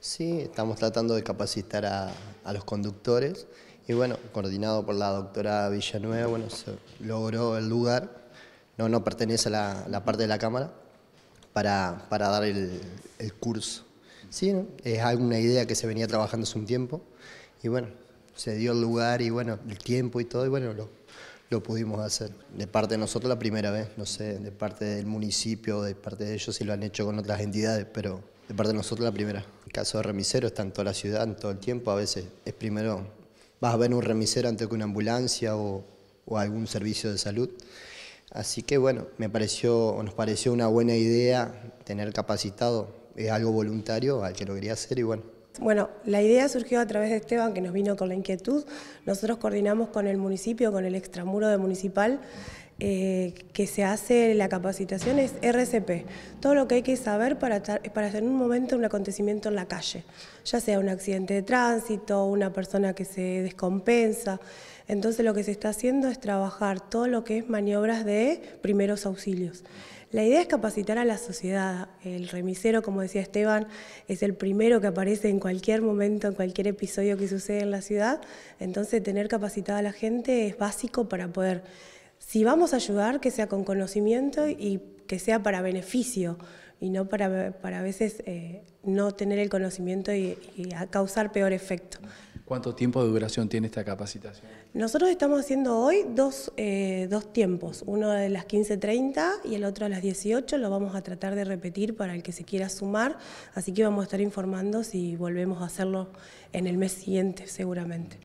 Sí, estamos tratando de capacitar a, los conductores y bueno, coordinado por la doctora Villanueva, bueno, se logró el lugar, no, no pertenece a la, parte de la cámara, para, dar el, el curso. Sí, es alguna idea que se venía trabajando hace un tiempo y bueno, se dio el lugar y bueno, el tiempo y todo y bueno, lo, lo pudimos hacer. De parte de nosotros la primera vez, no sé, de parte del municipio, de parte de ellos si lo han hecho con otras entidades, pero de parte de nosotros la primera. El caso de remisero está en toda la ciudad, en todo el tiempo, a veces es primero, vas a ver un remisero antes que una ambulancia o, algún servicio de salud. Así que bueno, me pareció, nos pareció una buena idea tener capacitado, es algo voluntario al que lo quería hacer y bueno, bueno, la idea surgió a través de Esteban, que nos vino con la inquietud. Nosotros coordinamos con el municipio, con el extramuro de municipal, eh, que se hace la capacitación es RCP, todo lo que hay que saber para, para en un momento un acontecimiento en la calle, ya sea un accidente de tránsito, una persona que se descompensa. Entonces lo que se está haciendo es trabajar todo lo que es maniobras de primeros auxilios. La idea es capacitar a la sociedad. El remisero, como decía Esteban, es el primero que aparece en cualquier momento, en cualquier episodio que sucede en la ciudad. Entonces tener capacitada a la gente es básico para poder si vamos a ayudar, que sea con conocimiento y que sea para beneficio y no para, a veces eh, no tener el conocimiento y, causar peor efecto. ¿Cuánto tiempo de duración tiene esta capacitación? Nosotros estamos haciendo hoy dos, eh, tiempos, uno de las 15.30 y el otro a las 18, lo vamos a tratar de repetir para el que se quiera sumar, así que vamos a estar informando si volvemos a hacerlo en el mes siguiente seguramente.